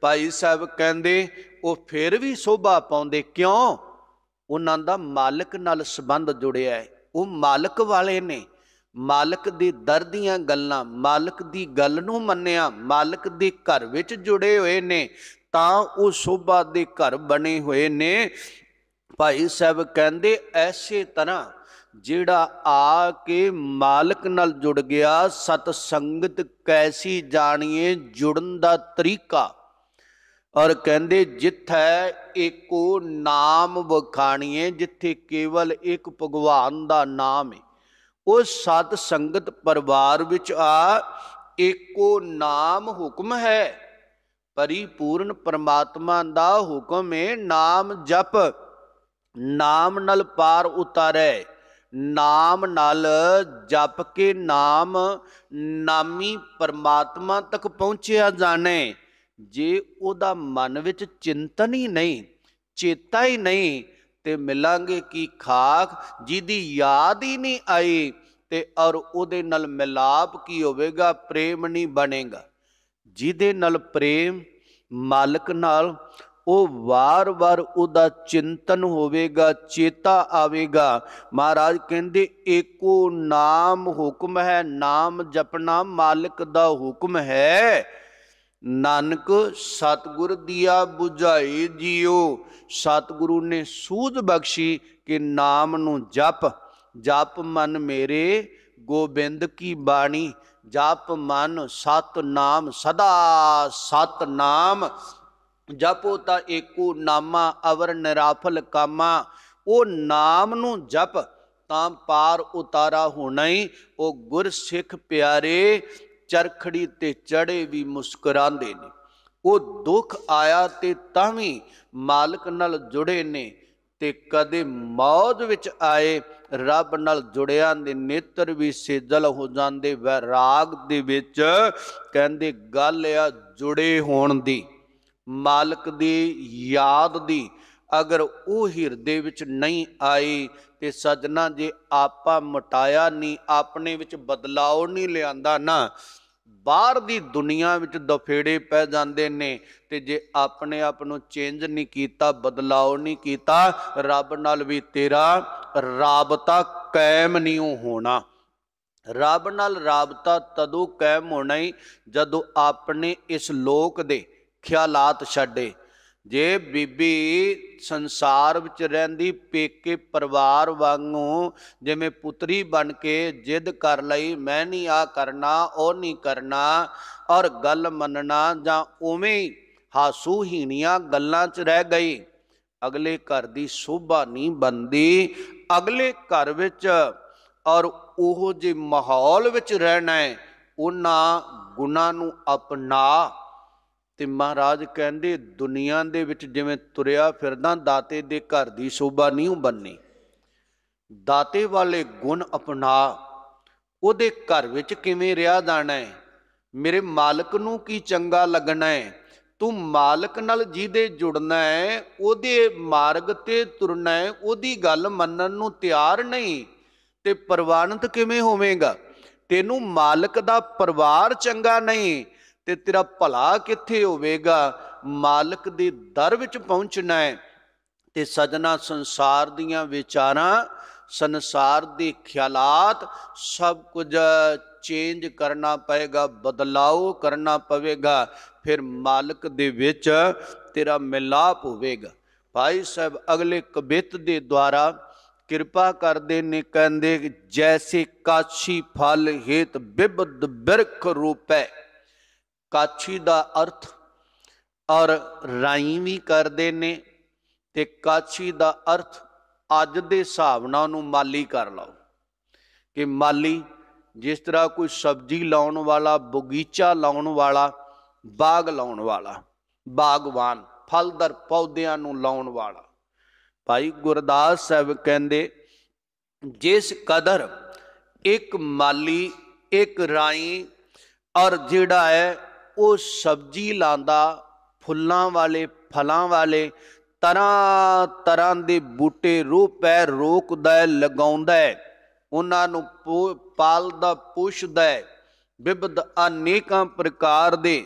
ਭਾਈ ਸਾਹਿਬ ਕਹਿੰਦੇ ਉਹ ਫਿਰ ਵੀ ਸੋਭਾ ਪਾਉਂਦੇ ਕਿਉਂ ਉਹਨਾਂ ਦਾ ਮਾਲਕ ਨਾਲ ਸੰਬੰਧ ਜੁੜਿਆ ਹੈ ਉਹ ਮਾਲਕ ਵਾਲੇ ਨੇ ਮਾਲਕ ਦੀ ਦਰ ਦੀਆਂ ਗੱਲਾਂ ਮਾਲਕ ਦੀ ਗੱਲ ਨੂੰ ਮੰਨਿਆ ਮਾਲਕ ਦੇ ਘਰ ਵਿੱਚ ਜੁੜੇ ਹੋਏ ਨੇ ਤਾਂ ਉਹ ਸੋਭਾ ਦੇ ਘਰ ਬਣੇ ਹੋਏ ਨੇ ਭਾਈ ਸਾਹਿਬ ਕਹਿੰਦੇ ਐਸੇ ਤਰ੍ਹਾਂ ਜਿਹੜਾ ਆ ਕੇ ਮਾਲਕ ਨਾਲ ਜੁੜ ਗਿਆ ਸਤ ਸੰਗਤ ਕੈਸੀ ਜਾਣੀਏ ਜੁੜਨ ਦਾ ਤਰੀਕਾ ਔਰ ਕਹਿੰਦੇ ਜਿੱਥੈ ਏਕੋ ਨਾਮ ਵਖਾਣੀਏ ਜਿੱਥੇ ਕੇਵਲ ਇੱਕ ਭਗਵਾਨ ਦਾ ਨਾਮ ਹੈ ਉਹ ਸਤ ਸੰਗਤ ਪਰਿਵਾਰ ਵਿੱਚ ਆ ਏਕੋ ਨਾਮ ਹੁਕਮ ਹੈ ਪਰਿਪੂਰਨ ਪਰਮਾਤਮਾ ਦਾ ਹੁਕਮ ਹੈ ਨਾਮ ਜਪ ਨਾਮ ਨਾਲ ਪਾਰ ਉਤਾਰੈ ਨਾਮ ਨਾਲ ਜਪ ਕੇ ਨਾਮ ਨਾਮੀ ਪਰਮਾਤਮਾ ਤੱਕ ਪਹੁੰਚਿਆ ਜਾਣੇ ਜੇ ਉਹਦਾ ਮਨ ਵਿੱਚ ਚਿੰਤਨ ਹੀ ਨਹੀਂ ਚੇਤਾ ਹੀ ਨਹੀਂ ਤੇ ਮਿਲਾਂਗੇ ਕੀ ਖਾਕ ਜਿਹਦੀ ਯਾਦ ਹੀ ਨਹੀਂ ਆਈ ਤੇ ਔਰ ਉਹਦੇ ਨਾਲ ਮਿਲਾਪ ਕੀ ਹੋਵੇਗਾ ਪ੍ਰੇਮ ਨਹੀਂ ਬਣੇਗਾ ਜਿਹਦੇ ਨਾਲ ਪ੍ਰੇਮ ਮਾਲਕ ਨਾਲ ਉਹ ਵਾਰ-ਵਾਰ ਉਹਦਾ ਚਿੰਤਨ ਹੋਵੇਗਾ ਚੇਤਾ ਆਵੇਗਾ ਮਹਾਰਾਜ ਕਹਿੰਦੇ ਏਕੋ ਨਾਮ ਹੁਕਮ ਹੈ ਨਾਮ ਜਪਣਾ ਮਾਲਕ ਦਾ ਹੁਕਮ ਹੈ ਨਾਨਕ ਸਤਗੁਰ ਦੀਆ 부ਝਾਈ ਜਿਉ ਸਤਗੁਰੂ ਨੇ ਸੂਝ ਬਖਸ਼ੀ ਕਿ ਨਾਮ ਨੂੰ ਜਪ ਜਪ ਮਨ ਮੇਰੇ ਗੋਬਿੰਦ ਕੀ ਬਾਣੀ ਜਪ ਮਨ ਸਤ ਨਾਮ ਸਦਾ ਸਤ ਨਾਮ ਜਪੋ ਤਾਂ ਏਕੋ ਨਾਮਾ ਅਵਰ ਨਿਰਾਫਲ ਕਾਮਾ ਉਹ ਨਾਮ ਨੂੰ ਜਪ ਤਾਂ ਪਾਰ ਉਤਾਰਾ ਹੋਣਾ ਹੀ ਉਹ ਗੁਰ ਸਿੱਖ ਪਿਆਰੇ ਚਰਖੜੀ ਤੇ ਚੜੇ ਵੀ ਮੁਸਕਰਾਉਂਦੇ ਨੇ ਉਹ ਦੁੱਖ ਆਇਆ ਤੇ ਤਾਂ ਵੀ ਮਾਲਕ ਨਾਲ ਜੁੜੇ ਨੇ ਤੇ ਕਦੇ ਮੌਜ ਵਿੱਚ ਆਏ ਰੱਬ ਨਾਲ ਜੁੜਿਆ ਦੇ ਨੇਤਰ ਵੀ ਸੇਜਲ ਹੋ ਜਾਂਦੇ ਵੈਰਾਗ ਦੇ ਵਿੱਚ ਕਹਿੰਦੇ ਗੱਲ ਆ ਜੁੜੇ ਹੋਣ ਦੀ ਮਾਲਕ ਦੀ ਯਾਦ ਦੀ ਅਗਰ ਉਹ ਹਿਰਦੇ ਵਿੱਚ ਨਹੀਂ ਆਈ ਤੇ ਸਜਣਾ ਜੇ ਆਪਾ ਮਟਾਇਆ ਨਹੀਂ ਆਪਣੇ ਵਿੱਚ ਬਦਲਾਅ ਨਹੀਂ ਲਿਆਂਦਾ ਨਾ ਬਾਹਰ ਦੀ ਦੁਨੀਆ ਵਿੱਚ ਦਫੇੜੇ ਪੈ ਜਾਂਦੇ ਨੇ ਤੇ ਜੇ ਆਪਣੇ ਆਪ ਨੂੰ ਚੇਂਜ ਨਹੀਂ ਕੀਤਾ ਬਦਲਾਅ ਨਹੀਂ ਕੀਤਾ ਰੱਬ ਨਾਲ ਵੀ ਤੇਰਾ ਰਾਬਤਾ ਕਾਇਮ ਨਹੀਂ ਹੋਣਾ ਰੱਬ ਨਾਲ ਰਾਬਤਾ ਤਦੋਂ ਕਾਇਮ ਹੋਣਾ ਹੀ ਜਦੋਂ ਆਪਣੇ ਇਸ ਲੋਕ ਦੇ ਖਿਆਲਾਤ ਛੱਡੇ ਜੇ ਬੀਬੀ ਸੰਸਾਰ ਵਿੱਚ ਰਹਿੰਦੀ ਪੇਕੇ ਪਰਿਵਾਰ ਵਾਂਗੂ ਜਿਵੇਂ ਪੁੱਤਰੀ ਬਣ ਕੇ ਜਿੱਦ ਕਰ ਲਈ ਮੈਂ ਨਹੀਂ ਆ ਕਰਨਾ ਉਹ ਨਹੀਂ ਕਰਨਾ ਔਰ ਗੱਲ ਮੰਨਣਾ ਜਾਂ ਉਵੇਂ ਹਾਸੂ ਹੀਣੀਆਂ ਗੱਲਾਂ 'ਚ ਰਹਿ ਗਈ ਅਗਲੇ ਘਰ ਦੀ ਸੋਭਾ ਨਹੀਂ ਬੰਦੀ ਅਗਲੇ ਘਰ ਵਿੱਚ ਔਰ ਉਹ ਜੇ ਮਾਹੌਲ ਵਿੱਚ ਰਹਿਣਾ ਹੈ ਉਹਨਾਂ ਗੁਨਾ ਨੂੰ ਅਪਣਾ ਤੇ ਮਹਾਰਾਜ ਕਹਿੰਦੇ ਦੁਨੀਆ ਦੇ ਵਿੱਚ ਜਿਵੇਂ ਤੁਰਿਆ ਫਿਰਦਾ ਦਾਤੇ ਦੇ ਘਰ ਦੀ ਸ਼ੋਭਾ ਨਹੀਂ ਬੰਨੀ ਦਾਤੇ ਵਾਲੇ ਗੁਣ ਅਪਣਾ ਉਹਦੇ ਘਰ ਵਿੱਚ ਕਿਵੇਂ ਰਿਹਾ ਜਾਣਾ ਹੈ ਮੇਰੇ ਮਾਲਕ ਨੂੰ ਕੀ ਚੰਗਾ ਲੱਗਣਾ ਹੈ ਤੂੰ ਮਾਲਕ ਨਾਲ ਜਿਹਦੇ ਜੁੜਨਾ ਹੈ ਉਹਦੇ ਮਾਰਗ ਤੇ ਤੁਰਨਾ ਹੈ ਉਹਦੀ ਗੱਲ ਮੰਨਣ ਨੂੰ ਤਿਆਰ ਨਹੀਂ ਤੇ ਪ੍ਰਵਾਨਿਤ ਕਿਵੇਂ ਹੋਵੇਂਗਾ ਤੈਨੂੰ ਮਾਲਕ ਦਾ ਪਰਿਵਾਰ ਚੰਗਾ ਨਹੀਂ ਤੇ ਤੇਰਾ ਭਲਾ ਕਿੱਥੇ ਹੋਵੇਗਾ ਮਾਲਕ ਦੇ ਦਰ ਵਿੱਚ ਪਹੁੰਚਣਾ ਹੈ ਤੇ ਸਜਣਾ ਸੰਸਾਰ ਦੀਆਂ ਵਿਚਾਰਾਂ ਸੰਸਾਰ ਦੇ ਖਿਆਲਾਤ ਸਭ ਕੁਝ ਚੇਂਜ ਕਰਨਾ ਪਏਗਾ ਬਦਲਾਉ ਕਰਨਾ ਪਵੇਗਾ ਫਿਰ ਮਾਲਕ ਦੇ ਵਿੱਚ ਤੇਰਾ ਮਿਲਾਪ ਹੋਵੇਗਾ ਭਾਈ ਸਾਹਿਬ ਅਗਲੇ ਕਬਿਤ ਦੇ ਦੁਆਰਾ ਕਿਰਪਾ ਕਰਦੇ ਨੇ ਕਹਿੰਦੇ ਜੈਸੇ ਕਾਛੀ ਫਲ ਹੇਤ ਬਿਬਦ ਬਿਰਖ ਰੂਪੈ ਕਾਛੀ ਦਾ ਅਰਥ ਔਰ ਰਾਈ ਵੀ ਕਰਦੇ ਨੇ ਤੇ ਕਾਛੀ ਦਾ ਅਰਥ ਅੱਜ ਦੇ ਹਿਸਾਬ ਨਾਲ ਉਹਨੂੰ ਮਾਲੀ ਕਰ ਲਓ ਕਿ ਮਾਲੀ ਜਿਸ ਤਰ੍ਹਾਂ ਕੋਈ ਸਬਜ਼ੀ ਲਾਉਣ ਵਾਲਾ ਬਗੀਚਾ ਲਾਉਣ ਵਾਲਾ ਬਾਗ ਲਾਉਣ ਵਾਲਾ ਬਾਗਵਾਨ ਫਲਦਰ ਪੌਦਿਆਂ ਨੂੰ ਲਾਉਣ ਵਾਲਾ ਭਾਈ ਗੁਰਦਾਸ ਸਾਹਿਬ ਕਹਿੰਦੇ ਜਿਸ ਕਦਰ ਇੱਕ ਮਾਲੀ ਇੱਕ ਰਾਈ ਔਰ ਜਿਹੜਾ ਹੈ ਉਹ ਸਬਜ਼ੀ ਲਾਂਦਾ ਫੁੱਲਾਂ ਵਾਲੇ ਫਲਾਂ ਵਾਲੇ ਤਰ੍ਹਾਂ ਤਰ੍ਹਾਂ ਦੇ ਬੂਟੇ ਰੋਪੈ ਰੋਕਦਾ ਲਗਾਉਂਦਾ ਉਹਨਾਂ ਨੂੰ ਪਾਲਦਾ ਪੁੱਛਦਾ ਵਿਭਦ ਅਨੇਕਾਂ ਪ੍ਰਕਾਰ ਦੇ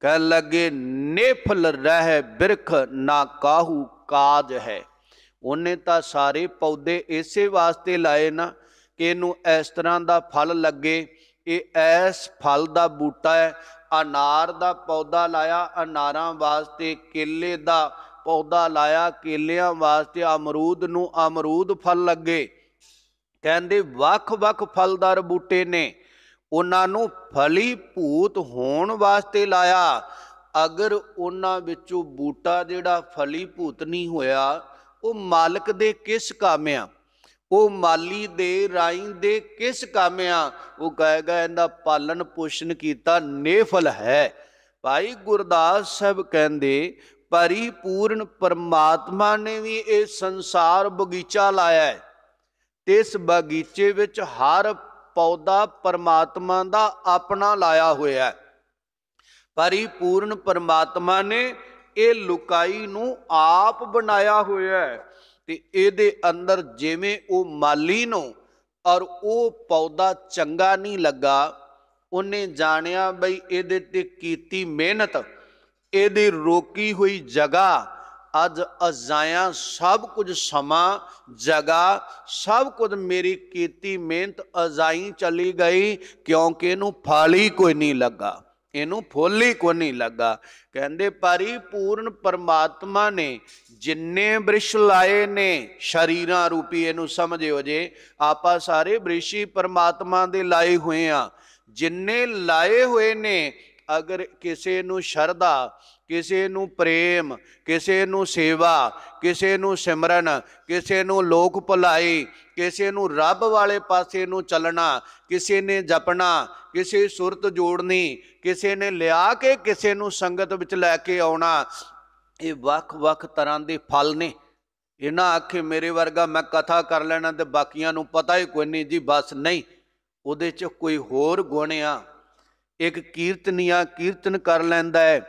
ਕਹਿ ਲੱਗੇ ਨੇਫਲ ਰਹਿ ਬਿਰਖ ਨਾ ਕਾਹੂ ਕਾਜ ਹੈ ਉਹਨੇ ਤਾਂ ਸਾਰੇ ਪੌਦੇ ਇਸੇ ਵਾਸਤੇ ਲਾਏ ਨਾ ਕਿ ਇਹਨੂੰ ਇਸ ਤਰ੍ਹਾਂ ਦਾ ਫਲ ਲੱਗੇ ਇਹ ਐਸ ਫਲ ਦਾ ਬੂਟਾ ਹੈ ਅਨਾਰ ਦਾ ਪੌਦਾ ਲਾਇਆ ਅਨਾਰਾਂ ਵਾਸਤੇ ਕੇਲੇ ਦਾ ਪੌਦਾ ਲਾਇਆ ਕੇਲਿਆਂ ਵਾਸਤੇ ਅਮਰੂਦ ਨੂੰ ਅਮਰੂਦ ਫਲ ਲੱਗੇ ਕਹਿੰਦੇ ਵੱਖ-ਵੱਖ ਫਲਦਾਰ ਬੂਟੇ ਨੇ ਉਹਨਾਂ ਨੂੰ ਫਲੀ ਭੂਤ ਹੋਣ ਵਾਸਤੇ ਲਾਇਆ ਅਗਰ ਉਹਨਾਂ ਵਿੱਚੋਂ ਬੂਟਾ ਜਿਹੜਾ ਫਲੀ ਭੂਤ ਨਹੀਂ ਹੋਇਆ ਉਹ ਮਾਲਕ ਦੇ ਕਿਸ ਕਾਮਿਆਂ ਉਹ ਮਾਲੀ ਦੇ ਰਾਈ ਦੇ ਕਿਸ ਕਾਮਿਆਂ ਉਹ ਕਹੇਗਾ ਇਹਦਾ ਪਾਲਣ ਪੋਸ਼ਣ ਕੀਤਾ ਨੇਫਲ ਹੈ ਭਾਈ ਗੁਰਦਾਸ ਸਾਹਿਬ ਕਹਿੰਦੇ ਪਰਿਪੂਰਨ ਪਰਮਾਤਮਾ ਨੇ ਵੀ ਇਹ ਸੰਸਾਰ ਬਗੀਚਾ ਲਾਇਆ ਹੈ ਤੇ ਇਸ ਬਗੀਚੇ ਵਿੱਚ ਹਰ ਪੌਦਾ ਪਰਮਾਤਮਾ ਦਾ ਆਪਣਾ ਲਾਇਆ ਹੋਇਆ ਹੈ ਪਰਿਪੂਰਨ ਪਰਮਾਤਮਾ ਨੇ ਇਹ ਲੁਕਾਈ ਨੂੰ ਆਪ ਬਣਾਇਆ ਹੋਇਆ ਹੈ ਤੇ ਇਹਦੇ ਅੰਦਰ ਜਿਵੇਂ ਉਹ ਮਾਲੀ ਨੂੰ ਔਰ ਉਹ ਪੌਦਾ ਚੰਗਾ ਨਹੀਂ ਲੱਗਾ ਉਹਨੇ ਜਾਣਿਆ ਬਈ ਇਹਦੇ ਤੇ ਕੀਤੀ ਮਿਹਨਤ ਇਹਦੀ ਰੋਕੀ ਹੋਈ ਜਗ੍ਹਾ ਅੱਜ ਅਜ਼ਾਇਆ ਸਭ ਕੁਝ ਸਮਾਂ ਜਗਾ ਸਭ ਕੁਝ ਮੇਰੀ ਕੀਤੀ ਮਿਹਨਤ ਅਜ਼ਾਈ ਚਲੀ ਗਈ ਕਿਉਂਕਿ ਇਹਨੂੰ ਫਾਲੀ ਕੋਈ ਨਹੀਂ ਲੱਗਾ ਇਹਨੂੰ ਫੁੱਲ ਹੀ ਕੋ ਨਹੀਂ ਲੱਗਾ ਕਹਿੰਦੇ ਪੂਰਨ ਪਰਮਾਤਮਾ ਨੇ ਜਿੰਨੇ ਬ੍ਰਿਸ਼ ਲਾਏ ਨੇ ਸ਼ਰੀਰਾਂ ਰੂਪੀ ਇਹਨੂੰ ਸਮਝਿਓ ਜੇ ਆਪਾਂ ਸਾਰੇ ਬ੍ਰਿਸ਼ੀ ਪਰਮਾਤਮਾ ਦੇ ਲਾਏ ਹੋਏ ਆ ਜਿੰਨੇ ਲਾਏ ਹੋਏ ਨੇ ਅਗਰ ਕਿਸੇ ਨੂੰ ਸ਼ਰਧਾ ਕਿਸੇ ਨੂੰ ਪ੍ਰੇਮ ਕਿਸੇ ਨੂੰ ਸੇਵਾ ਕਿਸੇ ਨੂੰ ਸਿਮਰਨ ਕਿਸੇ ਨੂੰ ਲੋਕ ਭਲਾਈ ਕਿਸੇ ਨੂੰ ਰੱਬ ਵਾਲੇ ਪਾਸੇ ਨੂੰ ਚੱਲਣਾ ਕਿਸੇ ਨੇ ਜਪਣਾ ਕਿਸੇ ਸੁਰਤ ਜੋੜਨੀ ਕਿਸੇ ਨੇ ਲਿਆ ਕੇ ਕਿਸੇ ਨੂੰ ਸੰਗਤ ਵਿੱਚ ਲੈ ਕੇ ਆਉਣਾ ਇਹ ਵੱਖ-ਵੱਖ ਤਰ੍ਹਾਂ ਦੇ ਫਲ ਨੇ ਇਹਨਾਂ ਆਖੇ ਮੇਰੇ ਵਰਗਾ ਮੈਂ ਕਥਾ ਕਰ ਲੈਣਾ ਤੇ ਬਾਕੀਆਂ ਨੂੰ ਪਤਾ ਹੀ ਕੋਈ ਨਹੀਂ ਜੀ ਬਸ ਨਹੀਂ ਉਹਦੇ 'ਚ ਕੋਈ ਹੋਰ ਗੁਣ ਆ ਇੱਕ ਕੀਰਤਨੀਆ ਕੀਰਤਨ ਕਰ ਲੈਂਦਾ ਹੈ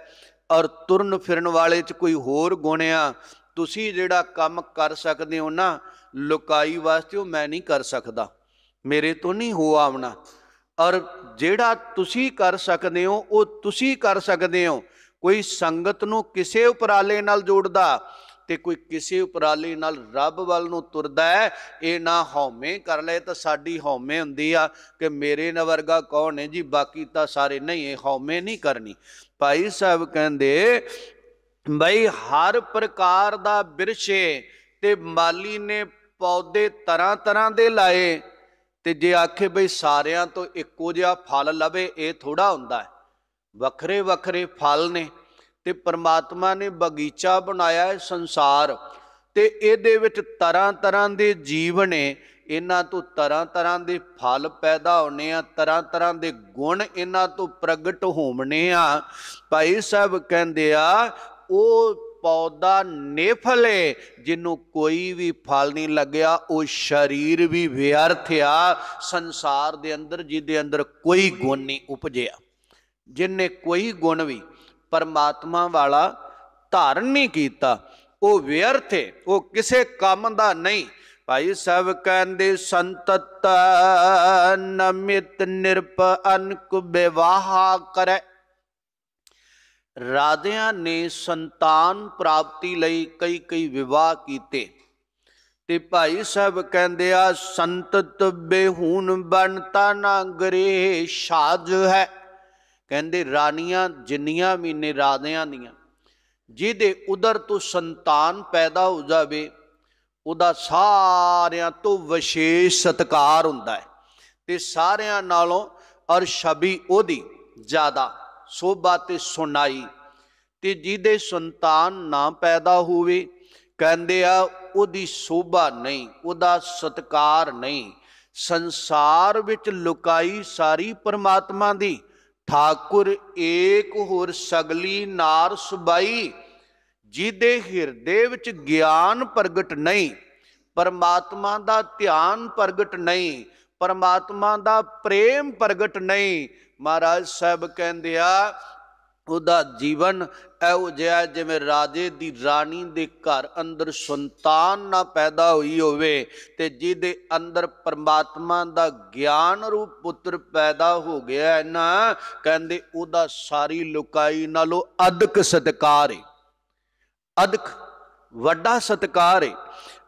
ਔਰ ਤੁਰਨ ਫਿਰਨ ਵਾਲੇ 'ਚ ਕੋਈ ਹੋਰ ਗੁਣ ਆ ਤੁਸੀਂ ਜਿਹੜਾ ਕੰਮ ਕਰ ਸਕਦੇ ਹੋ ਨਾ ਲੁਕਾਈ ਵਾਸਤੇ ਉਹ ਮੈਂ ਨਹੀਂ ਕਰ ਸਕਦਾ ਮੇਰੇ ਤੋਂ ਨਹੀਂ ਹੋ ਆਵਣਾ ਔਰ ਜਿਹੜਾ ਤੁਸੀਂ ਕਰ ਸਕਦੇ ਹੋ ਉਹ ਤੁਸੀਂ ਕਰ ਸਕਦੇ ਹੋ ਕੋਈ ਸੰਗਤ ਨੂੰ ਕਿਸੇ ਉਪਰਾਲੇ ਨਾਲ ਜੋੜਦਾ ਤੇ ਕੋਈ ਕਿਸੇ ਉਪਰਾਲੇ ਨਾਲ ਰੱਬ ਵੱਲ ਨੂੰ ਤੁਰਦਾ ਹੈ ਇਹ ਨਾ ਹਉਮੈ ਕਰ ਲਏ ਤਾਂ ਸਾਡੀ ਹਉਮੈ ਹੁੰਦੀ ਆ ਕਿ ਮੇਰੇ ਨਾ ਵਰਗਾ ਕੌਣ ਹੈ ਜੀ ਬਾਕੀ ਤਾਂ ਸਾਰੇ ਨਹੀਂ ਇਹ ਹਉਮੈ ਨਹੀਂ ਕਰਨੀ ਭਾਈ ਸਾਹਿਬ ਕਹਿੰਦੇ ਬਈ ਹਰ ਪ੍ਰਕਾਰ ਦਾ ਬਿਰਸ਼ੇ ਤੇ ਮਾਲੀ ਨੇ ਪੌਦੇ ਤਰ੍ਹਾਂ ਤਰ੍ਹਾਂ ਦੇ ਲਾਏ ਤੇ ਜੇ ਆਖੇ ਬਈ ਸਾਰਿਆਂ ਤੋਂ ਇੱਕੋ ਜਿਹਾ ਫਲ ਲਵੇ ਇਹ ਥੋੜਾ ਹੁੰਦਾ ਵੱਖਰੇ ਵੱਖਰੇ ਫਲ ਨੇ ਤੇ ਪਰਮਾਤਮਾ ਨੇ ਬਗੀਚਾ ਬਣਾਇਆ ਹੈ ਸੰਸਾਰ ਤੇ ਇਹਦੇ ਵਿੱਚ ਤਰ੍ਹਾਂ ਤਰ੍ਹਾਂ ਦੇ ਜੀਵ ਨੇ ਇਹਨਾਂ ਤੋਂ ਤਰ੍ਹਾਂ ਤਰ੍ਹਾਂ ਦੇ ਫਲ ਪੈਦਾ ਹੋਣੇ ਆ ਤਰ੍ਹਾਂ ਤਰ੍ਹਾਂ ਦੇ ਗੁਣ ਇਹਨਾਂ ਤੋਂ ਪ੍ਰਗਟ ਹੋਣੇ ਆ ਭਾਈ ਸਾਹਿਬ ਕਹਿੰਦੇ ਆ ਉਹ ਪੌਦਾ ਨੇਫਲੇ ਜਿਹਨੂੰ ਕੋਈ ਵੀ ਫਲ ਨਹੀਂ ਲੱਗਿਆ ਉਹ ਸਰੀਰ ਵੀ ਵਿਅਰਥ ਆ ਸੰਸਾਰ ਦੇ ਅੰਦਰ ਜਿਹਦੇ ਅੰਦਰ ਕੋਈ ਗੁਣ ਨਹੀਂ ਉਪਜਿਆ ਜਿਨਨੇ ਕੋਈ ਗੁਣ ਵੀ ਪਰਮਾਤਮਾ ਵਾਲਾ ਧਾਰਨ ਨਹੀਂ ਕੀਤਾ ਉਹ ਵਿਅਰਥ ਹੈ ਉਹ ਕਿਸੇ ਕੰਮ ਦਾ ਨਹੀਂ ਭਾਈ ਸਭ ਕਹਿੰਦੇ ਸੰਤਤ ਨਮਿਤ ਨਿਰਪ ਅਨਕ ਵਿਵਾਹ ਕਰੇ ਰਾਧਿਆ ਨੇ ਸੰਤਾਨ ਪ੍ਰਾਪਤੀ ਲਈ ਕਈ ਕਈ ਵਿਵਾਹ ਕੀਤੇ ਤੇ ਭਾਈ ਸਾਹਿਬ ਕਹਿੰਦੇ ਆ ਸੰਤਤ ਬੇਹੂਨ ਬਣਤਾ ਨਾ ਗਰੇ ਸਾਜ ਹੈ ਕਹਿੰਦੇ ਰਾਣੀਆਂ ਜਿੰਨੀਆਂ ਵੀ ਨੇ ਰਾਜਿਆਂ ਦੀਆਂ ਜਿਹਦੇ ਉਦਰ ਤੋਂ ਸੰਤਾਨ ਪੈਦਾ ਹੋ ਜਾਵੇ ਉਹਦਾ ਸਾਰਿਆਂ ਤੋਂ ਵਿਸ਼ੇਸ਼ ਸਤਕਾਰ ਹੁੰਦਾ ਹੈ ਤੇ ਸਾਰਿਆਂ ਨਾਲੋਂ ਅਰਸ਼ਬੀ ਸ਼ਬੀ ਉਹਦੀ ਜ਼ਿਆਦਾ ਸੋਭਾ ਤੇ ਸੁਣਾਈ ਤੇ ਜਿਹਦੇ ਸੰਤਾਨ ਨਾ ਪੈਦਾ ਹੋਵੇ ਕਹਿੰਦੇ ਆ ਉਹਦੀ ਸੋਭਾ ਨਹੀਂ ਉਹਦਾ ਸਤਕਾਰ ਨਹੀਂ ਸੰਸਾਰ ਵਿੱਚ ਲੁਕਾਈ ਸਾਰੀ ਪਰਮਾਤਮਾ ਦੀ ਠਾਕੁਰ ਏਕ ਹੋਰ ਸਗਲੀ ਨਾਰ ਸੁਬਾਈ ਜਿਹਦੇ ਹਿਰਦੇ ਵਿੱਚ ਗਿਆਨ ਪ੍ਰਗਟ ਨਹੀਂ ਪਰਮਾਤਮਾ ਦਾ ਧਿਆਨ ਪ੍ਰਗਟ ਨਹੀਂ ਪਰਮਾਤਮਾ ਦਾ ਪ੍ਰੇਮ ਪ੍ਰਗਟ ਨਹੀਂ ਮਹਾਰਾਜ ਸਾਹਿਬ ਕਹਿੰਦੇ ਆ ਉਹਦਾ ਜੀਵਨ ਇਹੋ ਜਿਹਾ ਜਿਵੇਂ ਰਾਜੇ ਦੀ ਰਾਣੀ ਦੇ ਘਰ ਅੰਦਰ ਸੰਤਾਨ ਨਾ ਪੈਦਾ ਹੋਈ ਹੋਵੇ ਤੇ ਜਿਹਦੇ ਅੰਦਰ ਪਰਮਾਤਮਾ ਦਾ ਗਿਆਨ ਰੂਪ ਪੁੱਤਰ ਪੈਦਾ ਹੋ ਗਿਆ ਹੈ ਨਾ ਕਹਿੰਦੇ ਉਹਦਾ ਸਾਰੀ ਲੁਕਾਈ ਨਾਲੋਂ ਅਦਕ ਸਤਕਾਰ ਹੈ ਅਦਕ ਵੱਡਾ ਸਤਕਾਰ ਹੈ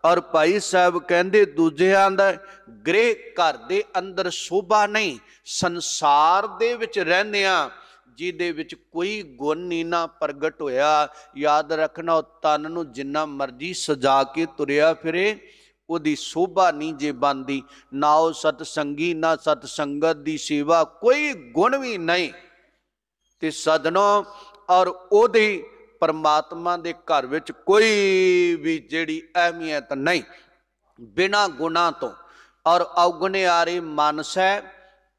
ਔਰ ਭਾਈ ਸਾਹਿਬ ਕਹਿੰਦੇ ਦੂਜਿਆਂ ਦਾ ਗ੍ਰਹਿ ਘਰ ਦੇ ਅੰਦਰ ਸ਼ੋਭਾ ਨਹੀਂ ਸੰਸਾਰ ਦੇ ਵਿੱਚ ਰਹਿੰਦਿਆਂ ਜਿਹਦੇ ਵਿੱਚ ਕੋਈ ਗੁਣ ਨਹੀਂ ਨਾ ਪ੍ਰਗਟ ਹੋਇਆ ਯਾਦ ਰੱਖਣਾ ਉਹ ਤਨ ਨੂੰ ਜਿੰਨਾ ਮਰਜੀ ਸਜਾ ਕੇ ਤੁਰਿਆ ਫਿਰੇ ਉਹਦੀ ਸੋਭਾ ਨਹੀਂ ਜੇ ਬੰਦੀ ਨਾ ਉਹ ਸਤ ਸੰਗੀ ਨਾ ਸਤ ਸੰਗਤ ਦੀ ਸੇਵਾ ਕੋਈ ਗੁਣ ਵੀ ਨਹੀਂ ਤੇ ਸਦਨੋ ਔਰ ਉਹਦੀ ਪਰਮਾਤਮਾ ਦੇ ਘਰ ਵਿੱਚ ਕੋਈ ਵੀ ਜਿਹੜੀ ਅਹਿਮੀਅਤ ਨਹੀਂ ਬਿਨਾ ਗੁਨਾ ਤੋਂ ਔਰ ਔਗਣੇ ਆਰੇ ਮਨਸ ਹੈ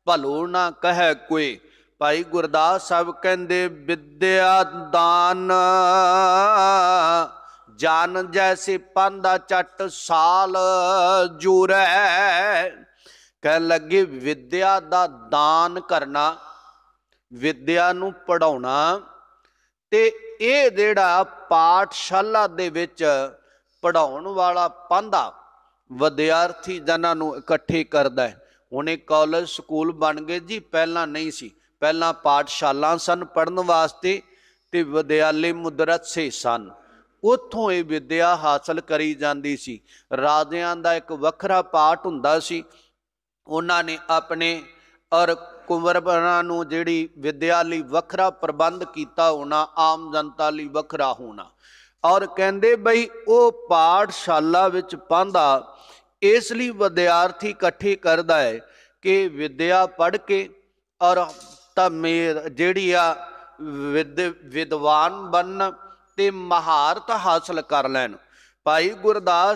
ਭਲੋ ਨਾ ਕਹੇ ਕੋਈ ਭਾਈ ਗੁਰਦਾਸ ਸਾਹਿਬ ਕਹਿੰਦੇ ਵਿਦਿਆ ਦਾਨ ਜਾਨ ਜੈਸੀ ਪੰਦਾ ਚੱਟ ਸਾਲ ਜੁਰੈ ਕਹਿ ਲੱਗੇ ਵਿਦਿਆ ਦਾ ਦਾਨ ਕਰਨਾ ਵਿਦਿਆ ਨੂੰ ਪੜਾਉਣਾ ਤੇ ਇਹ ਜਿਹੜਾ ਪਾਠਸ਼ਾਲਾ ਦੇ ਵਿੱਚ ਪੜਾਉਣ ਵਾਲਾ ਪੰਦਾ ਵਿਦਿਆਰਥੀ ਜਨਾਂ ਨੂੰ ਇਕੱਠੇ ਕਰਦਾ ਹੁਣ ਉਹਨੇ ਕਾਲਜ ਸਕੂਲ ਬਣ ਗਏ ਜੀ ਪਹਿਲਾਂ ਨਹੀਂ ਸੀ ਪਹਿਲਾਂ ਪਾਠਸ਼ਾਲਾ ਸਨ ਪੜਨ ਵਾਸਤੇ ਤੇ ਵਿਦਿਆਲੇ ਸੇ ਸਨ ਉੱਥੋਂ ਇਹ ਵਿਦਿਆ ਹਾਸਲ ਕਰੀ ਜਾਂਦੀ ਸੀ ਰਾਜਿਆਂ ਦਾ ਇੱਕ ਵੱਖਰਾ ਪਾਠ ਹੁੰਦਾ ਸੀ ਉਹਨਾਂ ਨੇ ਆਪਣੇ ਔਰ ਬਣਾ ਨੂੰ ਜਿਹੜੀ ਵਿਦਿਆ ਲਈ ਵੱਖਰਾ ਪ੍ਰਬੰਧ ਕੀਤਾ ਹੋਣਾ ਆਮ ਜਨਤਾ ਲਈ ਵੱਖਰਾ ਹੋਣਾ ਔਰ ਕਹਿੰਦੇ ਬਈ ਉਹ ਪਾਠਸ਼ਾਲਾ ਵਿੱਚ ਪਾਂਦਾ ਇਸ ਲਈ ਵਿਦਿਆਰਥੀ ਇਕੱਠੇ ਕਰਦਾ ਹੈ ਕਿ ਵਿਦਿਆ ਪੜ੍ਹ ਕੇ ਔਰ ਤਾਂ ਮੇਰ ਜਿਹੜੀ ਆ ਵਿਦ ਵਿਦਵਾਨ ਬਣ ਤੇ ਮਹਾਰਤ ਹਾਸਲ ਕਰ ਲੈਣ ਭਾਈ ਗੁਰਦਾਸ